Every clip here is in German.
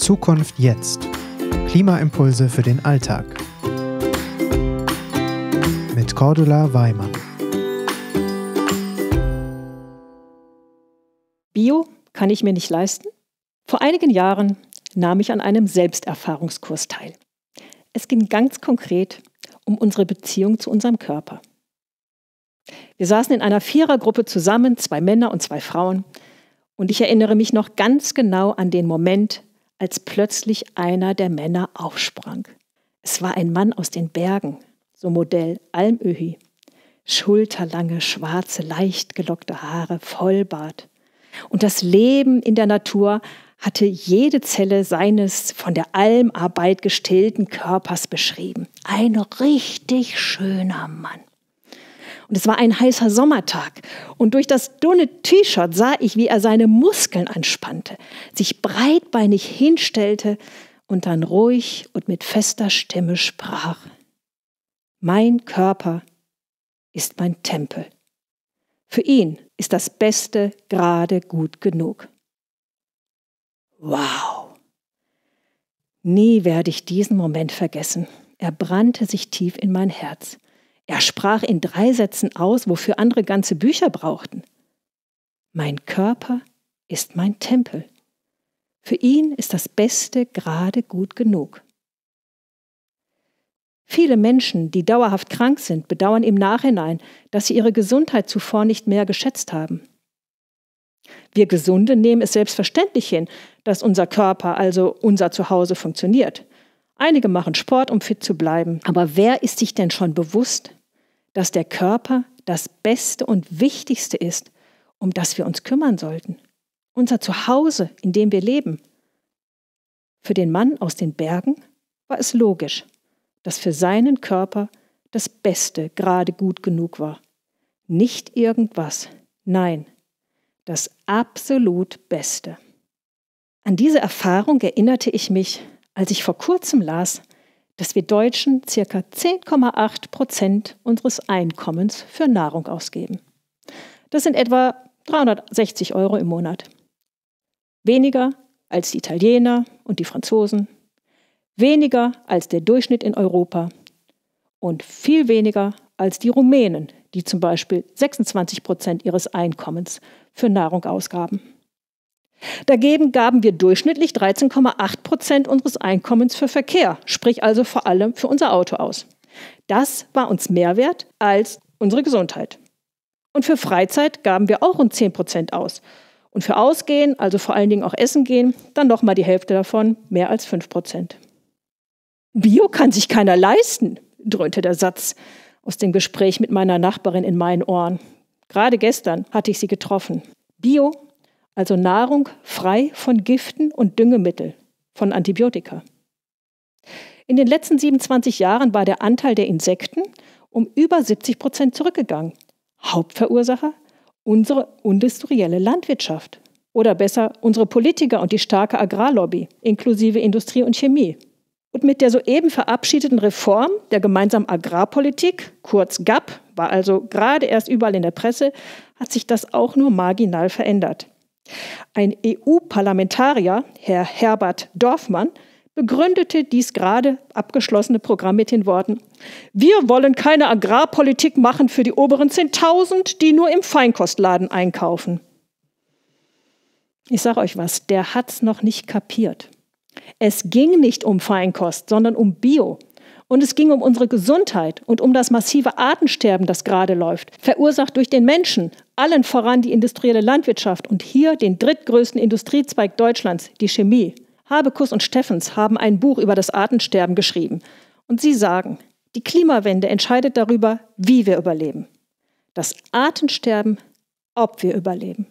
Zukunft jetzt. Klimaimpulse für den Alltag. Mit Cordula Weimann. Bio kann ich mir nicht leisten. Vor einigen Jahren nahm ich an einem Selbsterfahrungskurs teil. Es ging ganz konkret um unsere Beziehung zu unserem Körper. Wir saßen in einer Vierergruppe zusammen, zwei Männer und zwei Frauen, und ich erinnere mich noch ganz genau an den Moment, als plötzlich einer der Männer aufsprang. Es war ein Mann aus den Bergen, so Modell Almöhi. Schulterlange, schwarze, leicht gelockte Haare, Vollbart. Und das Leben in der Natur hatte jede Zelle seines von der Almarbeit gestillten Körpers beschrieben. Ein richtig schöner Mann. Und es war ein heißer Sommertag. Und durch das dünne T-Shirt sah ich, wie er seine Muskeln anspannte, sich breitbeinig hinstellte und dann ruhig und mit fester Stimme sprach. Mein Körper ist mein Tempel. Für ihn ist das Beste gerade gut genug. Wow. Nie werde ich diesen Moment vergessen. Er brannte sich tief in mein Herz. Er sprach in drei Sätzen aus, wofür andere ganze Bücher brauchten. Mein Körper ist mein Tempel. Für ihn ist das Beste gerade gut genug. Viele Menschen, die dauerhaft krank sind, bedauern im Nachhinein, dass sie ihre Gesundheit zuvor nicht mehr geschätzt haben. Wir Gesunde nehmen es selbstverständlich hin, dass unser Körper, also unser Zuhause, funktioniert. Einige machen Sport, um fit zu bleiben. Aber wer ist sich denn schon bewusst, dass der Körper das Beste und Wichtigste ist, um das wir uns kümmern sollten. Unser Zuhause, in dem wir leben. Für den Mann aus den Bergen war es logisch, dass für seinen Körper das Beste gerade gut genug war. Nicht irgendwas, nein, das absolut Beste. An diese Erfahrung erinnerte ich mich, als ich vor kurzem las, dass wir Deutschen ca. 10,8 Prozent unseres Einkommens für Nahrung ausgeben. Das sind etwa 360 Euro im Monat. Weniger als die Italiener und die Franzosen, weniger als der Durchschnitt in Europa und viel weniger als die Rumänen, die zum Beispiel 26 Prozent ihres Einkommens für Nahrung ausgaben. Dagegen gaben wir durchschnittlich 13,8 Prozent unseres Einkommens für Verkehr, sprich also vor allem für unser Auto aus. Das war uns mehr wert als unsere Gesundheit. Und für Freizeit gaben wir auch rund 10 Prozent aus. Und für Ausgehen, also vor allen Dingen auch Essen gehen, dann doch mal die Hälfte davon, mehr als 5 Prozent. Bio kann sich keiner leisten, dröhnte der Satz aus dem Gespräch mit meiner Nachbarin in meinen Ohren. Gerade gestern hatte ich sie getroffen. Bio also Nahrung frei von Giften und Düngemitteln, von Antibiotika. In den letzten 27 Jahren war der Anteil der Insekten um über 70 Prozent zurückgegangen. Hauptverursacher? Unsere industrielle Landwirtschaft. Oder besser, unsere Politiker und die starke Agrarlobby, inklusive Industrie und Chemie. Und mit der soeben verabschiedeten Reform der gemeinsamen Agrarpolitik, kurz GAP, war also gerade erst überall in der Presse, hat sich das auch nur marginal verändert. Ein EU-Parlamentarier, Herr Herbert Dorfmann, begründete dies gerade abgeschlossene Programm mit den Worten, wir wollen keine Agrarpolitik machen für die oberen 10.000, die nur im Feinkostladen einkaufen. Ich sage euch was, der hat es noch nicht kapiert. Es ging nicht um Feinkost, sondern um Bio. Und es ging um unsere Gesundheit und um das massive Artensterben, das gerade läuft, verursacht durch den Menschen, allen voran die industrielle Landwirtschaft und hier den drittgrößten Industriezweig Deutschlands, die Chemie. Habekus und Steffens haben ein Buch über das Artensterben geschrieben. Und sie sagen, die Klimawende entscheidet darüber, wie wir überleben. Das Artensterben, ob wir überleben.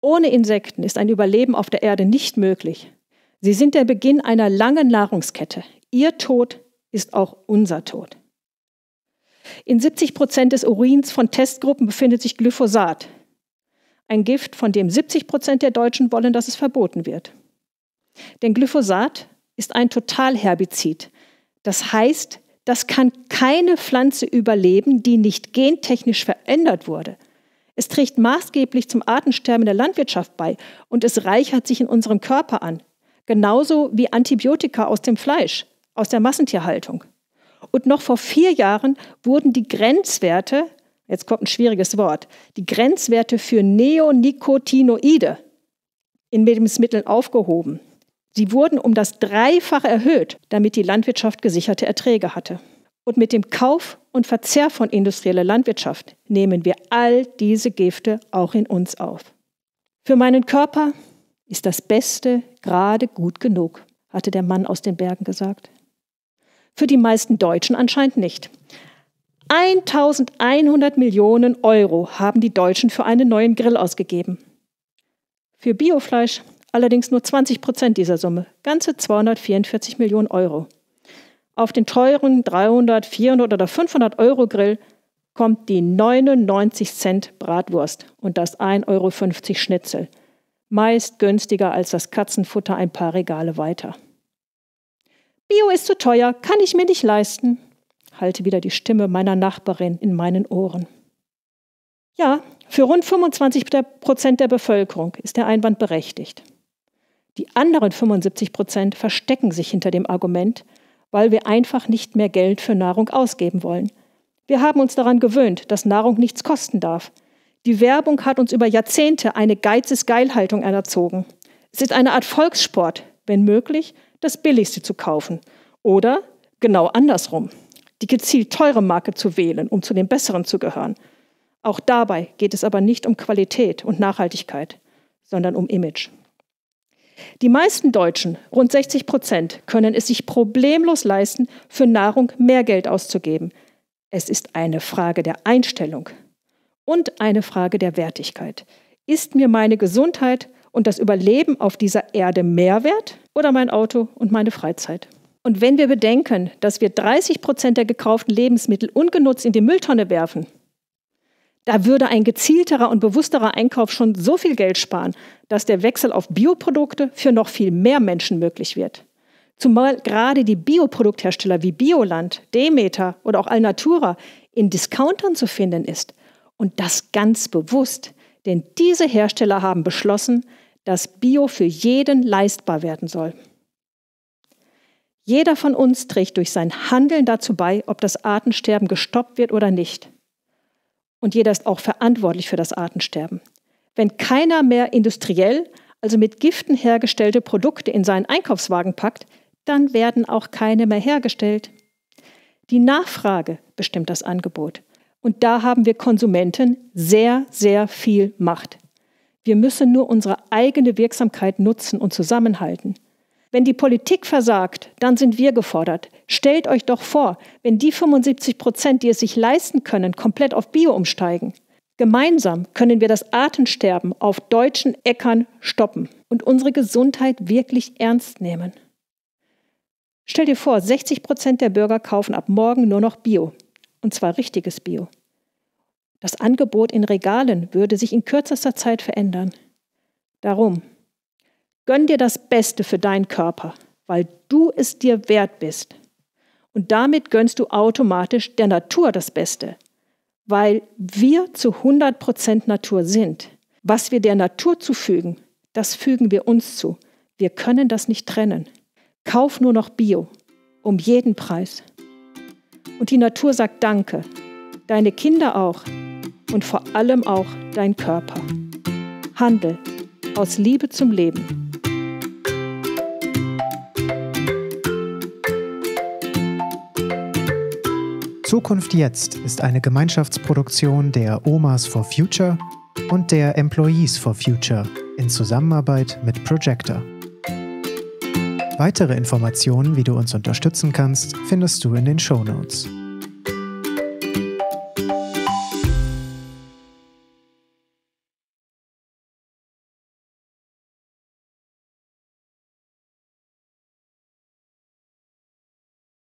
Ohne Insekten ist ein Überleben auf der Erde nicht möglich. Sie sind der Beginn einer langen Nahrungskette. Ihr Tod ist auch unser Tod. In 70 Prozent des Urins von Testgruppen befindet sich Glyphosat. Ein Gift, von dem 70 Prozent der Deutschen wollen, dass es verboten wird. Denn Glyphosat ist ein Totalherbizid. Das heißt, das kann keine Pflanze überleben, die nicht gentechnisch verändert wurde. Es trägt maßgeblich zum Artensterben der Landwirtschaft bei und es reichert sich in unserem Körper an. Genauso wie Antibiotika aus dem Fleisch, aus der Massentierhaltung. Und noch vor vier Jahren wurden die Grenzwerte, jetzt kommt ein schwieriges Wort, die Grenzwerte für Neonicotinoide in Lebensmitteln aufgehoben. Sie wurden um das Dreifache erhöht, damit die Landwirtschaft gesicherte Erträge hatte. Und mit dem Kauf und Verzehr von industrieller Landwirtschaft nehmen wir all diese Gifte auch in uns auf. Für meinen Körper ist das Beste gerade gut genug, hatte der Mann aus den Bergen gesagt. Für die meisten Deutschen anscheinend nicht. 1100 Millionen Euro haben die Deutschen für einen neuen Grill ausgegeben. Für Biofleisch allerdings nur 20 Prozent dieser Summe, ganze 244 Millionen Euro. Auf den teuren 300, 400 oder 500 Euro Grill kommt die 99 Cent Bratwurst und das 1,50 Euro Schnitzel. Meist günstiger als das Katzenfutter ein paar Regale weiter. Bio ist zu teuer, kann ich mir nicht leisten, halte wieder die Stimme meiner Nachbarin in meinen Ohren. Ja, für rund 25 Prozent der Bevölkerung ist der Einwand berechtigt. Die anderen 75 Prozent verstecken sich hinter dem Argument, weil wir einfach nicht mehr Geld für Nahrung ausgeben wollen. Wir haben uns daran gewöhnt, dass Nahrung nichts kosten darf. Die Werbung hat uns über Jahrzehnte eine Geizesgeilhaltung erzogen. Es ist eine Art Volkssport, wenn möglich, das Billigste zu kaufen oder genau andersrum, die gezielt teure Marke zu wählen, um zu den besseren zu gehören. Auch dabei geht es aber nicht um Qualität und Nachhaltigkeit, sondern um Image. Die meisten Deutschen, rund 60 Prozent, können es sich problemlos leisten, für Nahrung mehr Geld auszugeben. Es ist eine Frage der Einstellung und eine Frage der Wertigkeit. Ist mir meine Gesundheit und das Überleben auf dieser Erde mehr wert oder mein Auto und meine Freizeit? Und wenn wir bedenken, dass wir 30 Prozent der gekauften Lebensmittel ungenutzt in die Mülltonne werfen, da würde ein gezielterer und bewussterer Einkauf schon so viel Geld sparen, dass der Wechsel auf Bioprodukte für noch viel mehr Menschen möglich wird. Zumal gerade die Bioprodukthersteller wie Bioland, Demeter oder auch Alnatura in Discountern zu finden ist. Und das ganz bewusst, denn diese Hersteller haben beschlossen, dass Bio für jeden leistbar werden soll. Jeder von uns trägt durch sein Handeln dazu bei, ob das Artensterben gestoppt wird oder nicht. Und jeder ist auch verantwortlich für das Artensterben. Wenn keiner mehr industriell, also mit Giften hergestellte Produkte in seinen Einkaufswagen packt, dann werden auch keine mehr hergestellt. Die Nachfrage bestimmt das Angebot. Und da haben wir Konsumenten sehr, sehr viel Macht. Wir müssen nur unsere eigene Wirksamkeit nutzen und zusammenhalten. Wenn die Politik versagt, dann sind wir gefordert. Stellt euch doch vor, wenn die 75 Prozent, die es sich leisten können, komplett auf Bio umsteigen. Gemeinsam können wir das Artensterben auf deutschen Äckern stoppen und unsere Gesundheit wirklich ernst nehmen. Stell dir vor, 60 Prozent der Bürger kaufen ab morgen nur noch Bio. Und zwar richtiges Bio. Das Angebot in Regalen würde sich in kürzester Zeit verändern. Darum, gönn dir das Beste für deinen Körper, weil du es dir wert bist. Und damit gönnst du automatisch der Natur das Beste, weil wir zu 100% Natur sind. Was wir der Natur zufügen, das fügen wir uns zu. Wir können das nicht trennen. Kauf nur noch Bio, um jeden Preis. Und die Natur sagt Danke. Deine Kinder auch und vor allem auch dein Körper. Handel aus Liebe zum Leben. Zukunft Jetzt ist eine Gemeinschaftsproduktion der Omas for Future und der Employees for Future in Zusammenarbeit mit Projector. Weitere Informationen, wie du uns unterstützen kannst, findest du in den Show Notes.